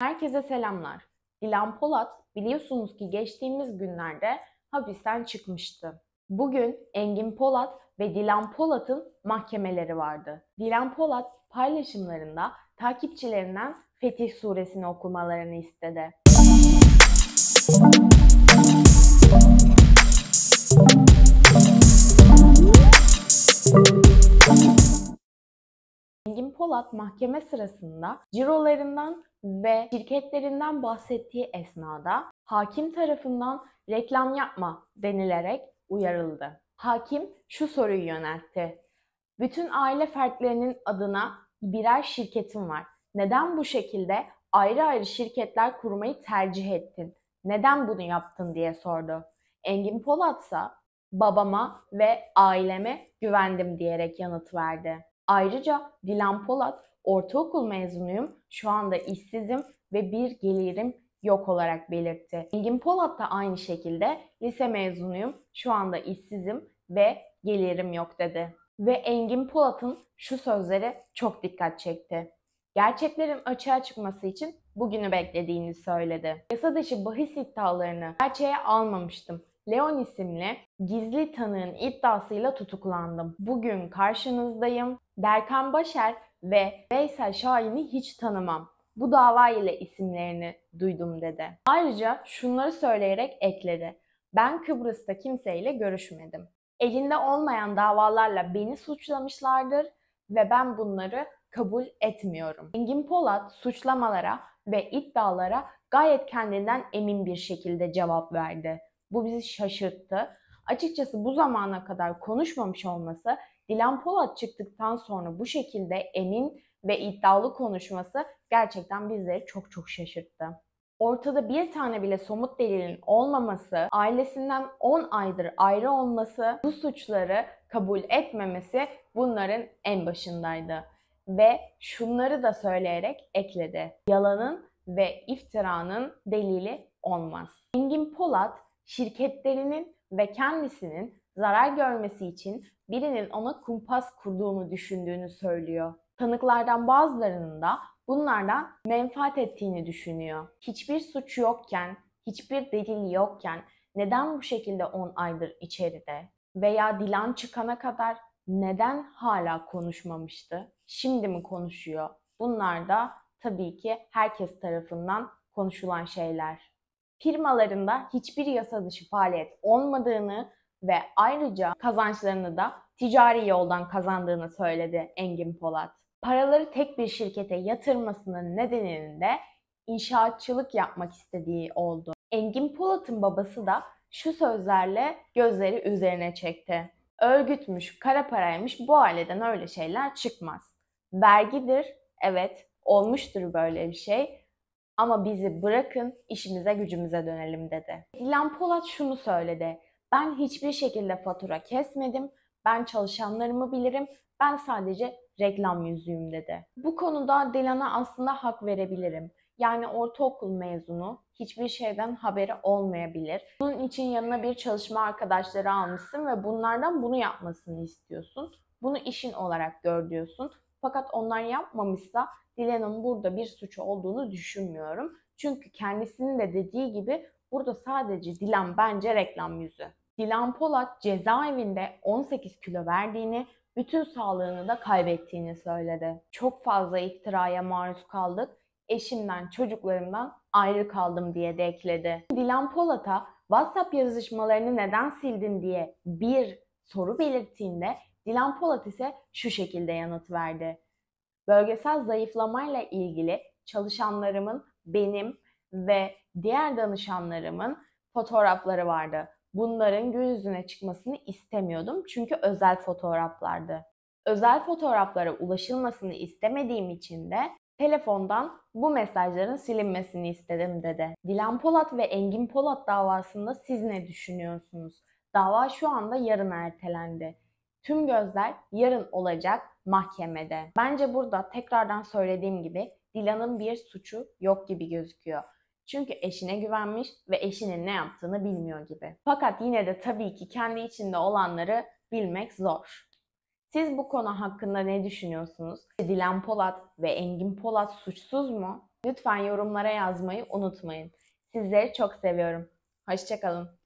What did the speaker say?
Herkese selamlar. Dilan Polat biliyorsunuz ki geçtiğimiz günlerde hapisten çıkmıştı. Bugün Engin Polat ve Dilan Polat'ın mahkemeleri vardı. Dilan Polat paylaşımlarında takipçilerinden Fetih suresini okumalarını istedi. Engin Polat mahkeme sırasında cirolarından ve şirketlerinden bahsettiği esnada hakim tarafından reklam yapma denilerek uyarıldı. Hakim şu soruyu yöneltti. Bütün aile fertlerinin adına birer şirketim var. Neden bu şekilde ayrı ayrı şirketler kurmayı tercih ettin? Neden bunu yaptın diye sordu. Engin Polatsa babama ve aileme güvendim diyerek yanıt verdi. Ayrıca Dilan Polat ortaokul mezunuyum, şu anda işsizim ve bir gelirim yok olarak belirtti. Engin Polat da aynı şekilde lise mezunuyum, şu anda işsizim ve gelirim yok dedi. Ve Engin Polat'ın şu sözleri çok dikkat çekti. Gerçeklerin açığa çıkması için bugünü beklediğini söyledi. Yasa dışı bahis iddialarını gerçeğe almamıştım. Leon isimli gizli tanığın iddiasıyla tutuklandım. Bugün karşınızdayım. Berkan Başer ve Veysel Şahin'i hiç tanımam. Bu dava ile isimlerini duydum dedi. Ayrıca şunları söyleyerek ekledi. Ben Kıbrıs'ta kimseyle görüşmedim. Elinde olmayan davalarla beni suçlamışlardır ve ben bunları kabul etmiyorum. Engin Polat suçlamalara ve iddialara gayet kendinden emin bir şekilde cevap verdi. Bu bizi şaşırttı. Açıkçası bu zamana kadar konuşmamış olması Dilan Polat çıktıktan sonra bu şekilde emin ve iddialı konuşması gerçekten bizleri çok çok şaşırttı. Ortada bir tane bile somut delilin olmaması, ailesinden 10 aydır ayrı olması, bu suçları kabul etmemesi bunların en başındaydı. Ve şunları da söyleyerek ekledi. Yalanın ve iftiranın delili olmaz. Engin Polat şirketlerinin ve kendisinin zarar görmesi için birinin ona kumpas kurduğunu düşündüğünü söylüyor. Tanıklardan bazılarının da bunlardan menfaat ettiğini düşünüyor. Hiçbir suç yokken, hiçbir delil yokken neden bu şekilde 10 aydır içeride? Veya Dilan çıkana kadar neden hala konuşmamıştı? Şimdi mi konuşuyor? Bunlar da tabii ki herkes tarafından konuşulan şeyler. Firmalarında hiçbir yasa dışı faaliyet olmadığını ve ayrıca kazançlarını da ticari yoldan kazandığını söyledi Engin Polat. Paraları tek bir şirkete yatırmasının nedeninin de inşaatçılık yapmak istediği oldu. Engin Polat'ın babası da şu sözlerle gözleri üzerine çekti. Örgütmüş, kara paraymış bu aileden öyle şeyler çıkmaz. Vergidir, evet olmuştur böyle bir şey ama bizi bırakın işimize gücümüze dönelim dedi. Dilan Polat şunu söyledi. Ben hiçbir şekilde fatura kesmedim. Ben çalışanlarımı bilirim. Ben sadece reklam yüzüyüm dedi. Bu konuda Dilan'a aslında hak verebilirim. Yani ortaokul mezunu hiçbir şeyden haberi olmayabilir. Bunun için yanına bir çalışma arkadaşları almışsın ve bunlardan bunu yapmasını istiyorsun. Bunu işin olarak gör diyorsun. Fakat onlar yapmamışsa Dilan'ın burada bir suçu olduğunu düşünmüyorum. Çünkü kendisinin de dediği gibi burada sadece Dilan bence reklam yüzü. Dilan Polat cezaevinde 18 kilo verdiğini, bütün sağlığını da kaybettiğini söyledi. Çok fazla iftiraya maruz kaldık, eşimden, çocuklarımdan ayrı kaldım diye de ekledi. Dilan Polat'a WhatsApp yazışmalarını neden sildin diye bir soru belirttiğinde Dilan Polat ise şu şekilde yanıt verdi. Bölgesel zayıflamayla ilgili çalışanlarımın benim ve diğer danışanlarımın fotoğrafları vardı bunların gün yüzüne çıkmasını istemiyordum çünkü özel fotoğraflardı. Özel fotoğraflara ulaşılmasını istemediğim için de telefondan bu mesajların silinmesini istedim dedi. Dilan Polat ve Engin Polat davasında siz ne düşünüyorsunuz? Dava şu anda yarın ertelendi. Tüm gözler yarın olacak mahkemede. Bence burada tekrardan söylediğim gibi Dilan'ın bir suçu yok gibi gözüküyor. Çünkü eşine güvenmiş ve eşinin ne yaptığını bilmiyor gibi. Fakat yine de tabii ki kendi içinde olanları bilmek zor. Siz bu konu hakkında ne düşünüyorsunuz? Dilan Polat ve Engin Polat suçsuz mu? Lütfen yorumlara yazmayı unutmayın. Sizleri çok seviyorum. Hoşçakalın.